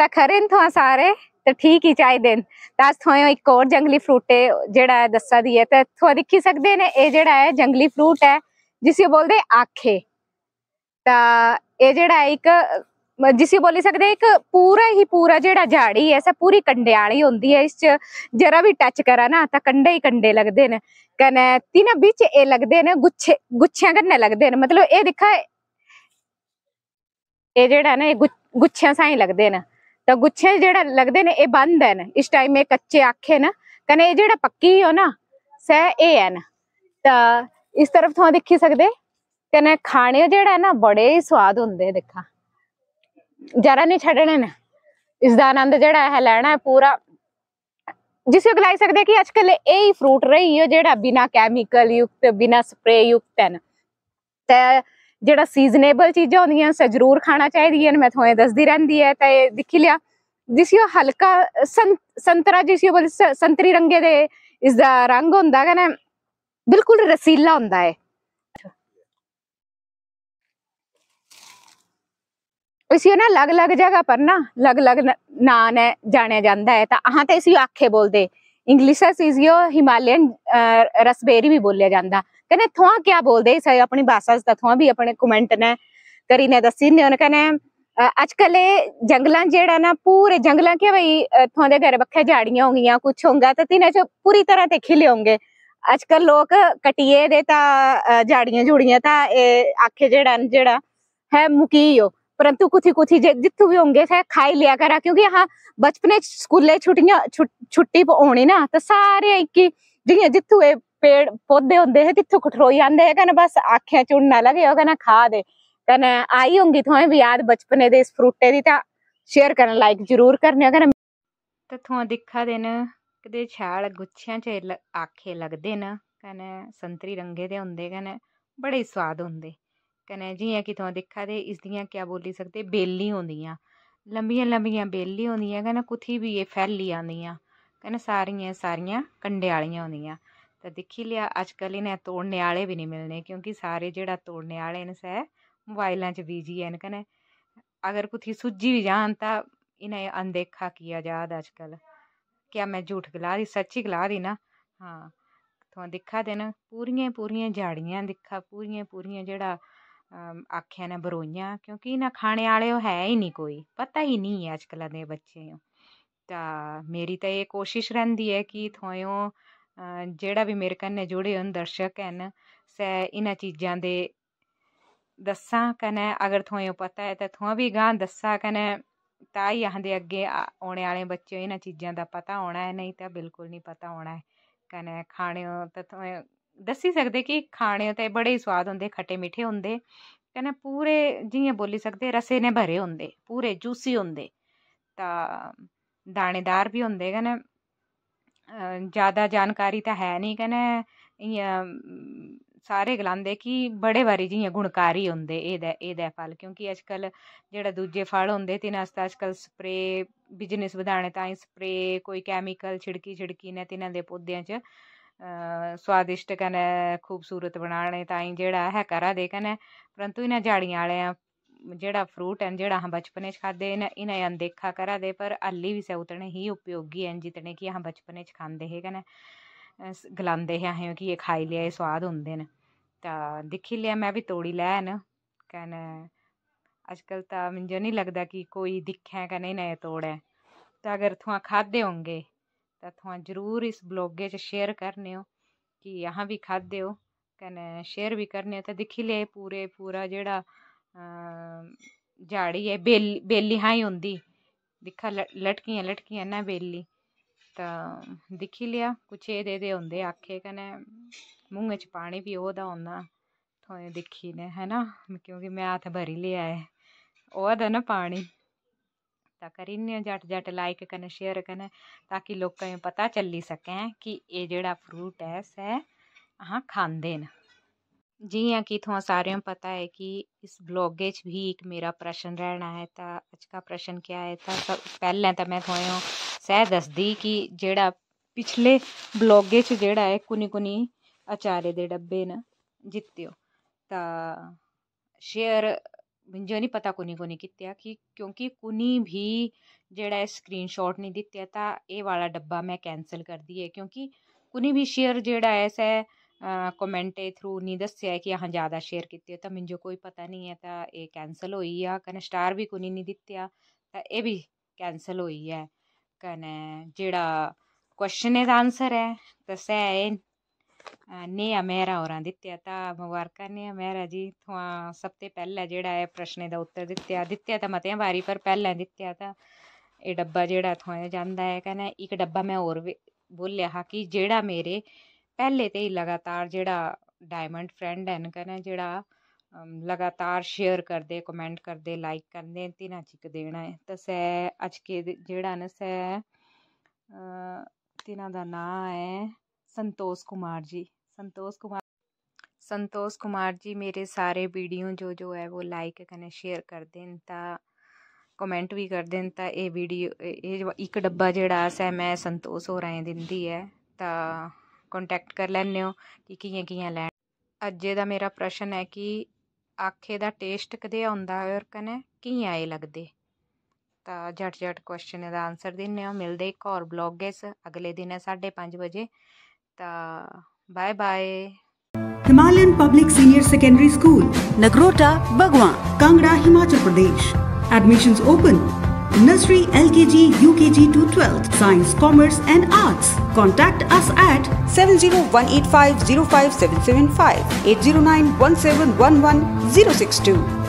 ता खरे न थोआ सारे तो ठीक ही चाहिए न तो अस थोए एक और जंगली फ्रूट जेड़ा है दस्सा दी है तो थोड़ा दिखी सकते ने ये जेड़ा है जंगली फ्रूट है जिसे बोलते आखे तो ये जेड़ा एक जिसे बोली सकते एक पूरा ही पूरा जेड़ा झाड़ी है सब पूरी कंडे वाली होंगी है इस जरा भी टच करा ना तो कंडे ही कंडे लगते हैं कने तीन बिच ये लगते हैं गुच्छे गुच्छिया कने लगते हैं मतलब ये दिखा ये जेड़ा ना ये गुच्छिया सा ही लगते हैं तो गुच्छे जो लगते ने यह बंद है इस टाइम ये कच्चे आखे न कने ये जो पक्की हो ना सह ये है न इस तरफ थो दिखी सकते कने खाने जड़ा है ना बड़े ही स्वाद होंगे देखा जरा नहीं छड़ने न इसका आनंद जड़ा है लैना है पूरा जिसको गलाई सकते कि अजकल यही फ्रूट रही है जो बिना कैमिकल युक्त बिना स्प्रे युक्त है ना जोड़ा सीजनेबल चीज़ा होंगे स जरूर खाना चाहिए मैं थोड़े दसदी रही है तो दिखी लिया जिस हल्का सं संतरा जिस संतरी रंगे दे इसका रंग होंगे क्या बिल्कुल रसीला हों इसी अलग अलग जगह पर ना अलग अलग ना जाने जाता है तो अहते इसी आखे बोलते ਇੰਗਲਿਸ਼ ਐਸ ਇਜ਼ ਯੋ ਹਿਮਾਲਯਨ ਰਸਬੇਰੀ ਵੀ ਬੋਲਿਆ ਜਾਂਦਾ ਕਹਿੰਦੇ ਥਵਾ ਕੀ ਬੋਲਦੇ ਇਸ ਆਪਣੀ ਭਾਸ਼ਾ ਦਾ ਥਵਾ ਵੀ ਆਪਣੇ ਕਮੈਂਟ ਨੇ ਕਰੀ ਨੇ ਦੱਸੀ ਨੇ ਉਹਨਾਂ ਕਹਿੰਦੇ ਅੱਜ ਕੱਲੇ ਜੰਗਲਾਂ ਜਿਹੜਾ ਨਾ ਪੂਰੇ ਜੰਗਲਾਂ ਕੇ ਭਈ ਥੋਂ ਦੇ ਘਰ ਬੱਖੇ ਝਾੜੀਆਂ ਹੋਗੀਆਂ ਕੁਛ ਹੋਗਾ ਤਾਂ ਤਿੰਨੇ ਚ ਪੂਰੀ ਤਰ੍ਹਾਂ ਤੇ ਖਿਲੇ ਹੋਗੇ ਅੱਜ ਕੱਲ ਲੋਕ ਕਟਿਏ ਦੇ ਤਾਂ ਝਾੜੀਆਂ ਜੁੜੀਆਂ ਤਾਂ ਇਹ ਆਖੇ ਜਿਹੜਾ ਜਿਹੜਾ ਹੈ ਮੁਕੀਓ परंतु कुछ कुछ जित्थू भी होंगे शायद खाई लिया करा क्योंकि हाँ बचपने स्कूले छुट्टियां छुट्टी होनी ना तो सारे इक्की जियां जित्थू एह् पेड़ पौधे होंदे हे तित्थू खठरोई आते हैं कन्नै बस आखें चुनना लगे हो कन्नै खा दे कन्नै आई होंगी तुसें भी याद बचपने दे इस फ्रूटे की तां शेयर करना लाइक जरूर करने कन्नै तथों दिक्खा दे न कदे शैल गुच्छें च आखे लगते न कन्नै संतरी रंगे दे होंदे कन्नै बड़े स्वाद होंदे कन्नै जि'यां कि तुसें दिक्खा दे इसदियां क्या बोली सकदे बेलां होंदियां लम्बियां लम्बियां बेलां होंदियां कन्नै कुत्थै बी एह् फैली जंदियां कन्नै सारिया सारियां कंढै आह्लियां होंदियां ते दिक्खी लैआ अज्जकल तोड़ने आह्ले भी नहीं मिलने क्योंकि सारे जेह्ड़ा तोड़ने आह्ले न सै मोबाइलें च बिजी है कन्नै अगर कुत्थै सुज्जी बी जान तां इन्हें अनदेखा किया जा दा क्या मैं झूठ गला दी सच्च गला दी ना हां तुस दिक्खा दे न पूरियां पूरियां दिखा दिक्खा पूरियां पूरियां ਆਖਿਆ ਨੇ ਬਰੋਈਆਂ ਕਿਉਂਕਿ ਨਾ ਖਾਣੇ ਵਾਲੇ ਉਹ ਹੈ ਹੀ ਨਹੀਂ ਕੋਈ ਪਤਾ ਹੀ ਨਹੀਂ ਅੱਜ ਕੱਲ੍ਹ ਦੇ ਬੱਚੇ ਨੂੰ ਤਾਂ ਮੇਰੀ ਤਾਂ ਇਹ ਕੋਸ਼ਿਸ਼ ਰਹਿੰਦੀ ਹੈ ਕਿ ਥੋਇਓ ਜਿਹੜਾ ਵੀ ਮੇਰੇ ਕੰਨੇ ਜੁੜੇ ਹੋਣ ਦਰਸ਼ਕ ਹਨ ਸੈ ਇਹਨਾਂ ਚੀਜ਼ਾਂ ਦੇ ਦੱਸਾਂ ਕਨੇ ਅਗਰ ਥੋਇਓ ਪਤਾ ਹੈ ਤਾਂ ਥੋਆ ਵੀ ਗਾਂ ਦੱਸਾਂ ਕਨੇ ਤਾਂ ਹੀ ਆਂਦੇ ਅੱਗੇ ਆਉਣੇ ਵਾਲੇ ਬੱਚੇ ਇਹਨਾਂ ਚੀਜ਼ਾਂ ਦਾ ਪਤਾ ਹੋਣਾ ਹੈ ਨਹੀਂ ਤਾਂ ਬਿਲਕੁਲ ਨਹੀਂ ਪਤਾ ਹੋਣਾ ਹੈ ਕਨੇ ਖਾਣੇ ਤਾਂ ਥੋਇਓ ਦੱਸੀ ਸਕਦੇ ਕਿ ਖਾਣੇ ਤੇ ਬੜੇ ਹੀ ਸਵਾਦ ਹੁੰਦੇ ਖੱਟੇ ਮਿੱਠੇ ਹੁੰਦੇ ਕਹਿੰਦੇ ਪੂਰੇ ਜਿਵੇਂ ਬੋਲੀ ਸਕਦੇ ਰਸੇ ਨੇ ਭਰੇ ਹੁੰਦੇ ਪੂਰੇ ਜੂਸੀ ਹੁੰਦੇ ਤਾਂ ਦਾਣੇਦਾਰ ਵੀ ਹੁੰਦੇ ਕਹਿੰਦੇ ਜਿਆਦਾ ਜਾਣਕਾਰੀ ਤਾਂ ਹੈ ਨਹੀਂ ਕਹਿੰਦੇ ਸਾਰੇ ਗਲਾਂਦੇ ਕਿ ਬੜੇ ਵਾਰੀ ਜਿਹੀਆਂ ਗੁਣਕਾਰੀ ਹੁੰਦੇ ਇਹਦਾ ਇਹਦਾ ਫਲ ਕਿਉਂਕਿ ਅੱਜਕੱਲ ਜਿਹੜਾ ਦੂਜੇ ਫਲ ਹੁੰਦੇ ਤੇ ਨਾਲ ਅੱਜਕੱਲ ਸਪਰੇ ਬਿਜ਼ਨਸ ਵਧਾਣੇ ਤਾਂ ਸਪਰੇ ਕੋਈ ਕੈਮੀਕਲ ਛਿੜਕੀ ਛਿੜਕੀ ਨੇ ਤੇ ਇਹਨਾਂ ਦੇ ਪੌਦਿਆਂ 'ਚ स्वादिष्ट कने खूबसूरत बनाने ताई जेड़ा है करा दे कने परंतु इ'नें झाड़ियें आह्लें जेह्ड़ा फ्रूट है जेह्ड़ा हम बचपने च खाद्धे न इ'नें गी अनदेखा करा दे पर अली भी से उतने ही उपयोगी हैं जितने कि हम बचपने च खंदे हे कन्नै गलांदे हैं असें कि ये खाई लिया ये स्वाद होंगे न तो दिखी लिया मैं भी तोड़ी लै न कने अज्जकल तो मुझे नहीं लगता कि कोई दिखे कने इन्हें तोड़े तो अगर थोड़ा खाद्धे होंगे ਤਾਂ ਤੁਹਾਨੂੰ ਜ਼ਰੂਰ ਇਸ ਬਲੌਗੇ ਚ ਸ਼ੇਅਰ ਕਰਨੇ ਹੋ ਕਿ ਯਹਾਂ ਵੀ ਖਾਦੇ ਹੋ ਕਨੇ ਸ਼ੇਅਰ ਵੀ ਕਰਨੇ ਹੋ ਤਾਂ ਦੇਖੀ ਲੈ ਪੂਰੇ ਪੂਰਾ ਜਿਹੜਾ ਝਾੜੀ ਹੈ ਬੇਲੀ ਬੇਲੀ ਹਾਂ ਹੀ ਹੁੰਦੀ ਦਿਖਾ ਲਟਕੀਆਂ ਲਟਕੀਆਂ ਨਾ ਬੇਲੀ ਤਾਂ ਦੇਖੀ ਲਿਆ ਕੁਛ ਇਹ ਦੇ ਦੇ ਹੁੰਦੇ ਆਖੇ ਕਨੇ ਮੂੰਹ ਚ ਪਾਣੀ ਵੀ ਉਹਦਾ ਹੁੰਦਾ ਤੁਹਾਨੂੰ ਦੇਖੀ ਨੇ ਹੈਨਾ ਕਿਉਂਕਿ ਮੈਂ ਹੱਥ ਭਰੀ ਲਿਆ ਹੈ ਉਹਦਾ ਨਾ ਪਾਣੀ ता करिन जट जट लाइक कन शेयर कन ताकि लोगों में पता चली सकें कि ये जड़ा फ्रूट है सह अहाँ खाते न जिया कि तुम सारे पता है कि इस ब्लॉगे च भी एक मेरा प्रश्न रहना है ता अज का प्रश्न क्या है ता सब पहले तो मैं थोए सह दी कि जड़ा पिछले ब्लॉगे च है कुनी कुनी अचारे दे डब्बे न जितो ता शेयर मुंहिंजो नी पता कोन्हे कोन्हे कीते ਕਿ ਕਿਉਂਕਿ ਕੁਨੀ ਵੀ ਜਿਹੜਾ ਸਕਰੀਨਸ਼ਾਟ ਨਹੀਂ ਦਿੱਤਿਆ ਤਾਂ ਇਹ ਵਾਲਾ ਡੱਬਾ ਮੈਂ ਕੈਨਸਲ ਕਰਦੀ ਹੈ ਕਿਉਂਕਿ ਕੁਨੀ ਵੀ ਸ਼ੇਅਰ ਜਿਹੜਾ ਐਸਾ ਕਮੈਂਟ ਦੇ ਥਰੂ ਨਹੀਂ ਦੱਸਿਆ ਕਿ ਹਾਂ ਜ਼ਿਆਦਾ ਸ਼ੇਅਰ ਕੀਤੇ ਤਾਂ ਮੈਨੂੰ ਕੋਈ ਪਤਾ ਨਹੀਂ ਹੈ ਤਾਂ ਇਹ ਕੈਨਸਲ ਹੋਈ ਆ ਕਨ ਸਟਾਰ ਵੀ ਕੁਨੀ ਨਹੀਂ ਦਿੱਤਿਆ ਤਾਂ ਇਹ ਵੀ ਕੈਨਸਲ ਹੋਈ ਹੈ ਕਨ ਜਿਹੜਾ ਕੁਐਸਚਨ ਦਾ ਆਨਸਰ ਹੈ ਤਾਂ ਸੈ नेहा मेहरा होरां दित्ता ता मुबारका नेहा मेहरा जी थमां सब तो पैह्लें जेह्ड़ा ऐ प्रश्नै दा उत्तर दित्ता दित्ता ते मतें बारी पर पैह्लें दित्ता तां एह् डब्बा जेह्ड़ा थ्होएआ जंदा ऐ कन्नै इक डब्बा मैं होर बी बोलेआ कि जेह्ड़ा मेरे पैह्ले ते लगातार जेह्ड़ा डायमंड फ्रेंड है कन्नै जेह्ड़ा लगातार शेयर करते कमेंट करते लाइक करते तिना च इक देना ऐ ते सै अज्ज के जेह्ड़ा न सै तिन्हां दा नांऽ ऐ संतोष कुमार जी संतोष कुमार संतोष कुमार जी मेरे सारे वीडियो जो जो है वो लाइक कन्नै शेयर कर देन तां कमेंट भी कर देन तां एह् वीडियो एह् इक डब्बा जेह्ड़ा अस ऐ में संतोष होरें दिंदी ऐ तां कांटेक्ट करी लैन्ने ओ कि कि'यां कि'यां लैन अज्जै दा मेरा प्रश्न ऐ कि आखे दा टेस्ट कदेहा होंदा ऐ होर कन्नै कि'यां एह् लगदे तां झट झट क्वेश्चन दा आंसर दिन्ने आं मिलदे इक होर ब्लॉगै च अगले दिनै साड्ढे पंज बजे सकता bye bye Himalayan public senior secondary school Nagrota Bagwan Kangra Himachal Pradesh admission open nursery L K K G G U to twelfth science commerce and us eight seven zero zero five seven seven five eight zero nine one seven one one zero six to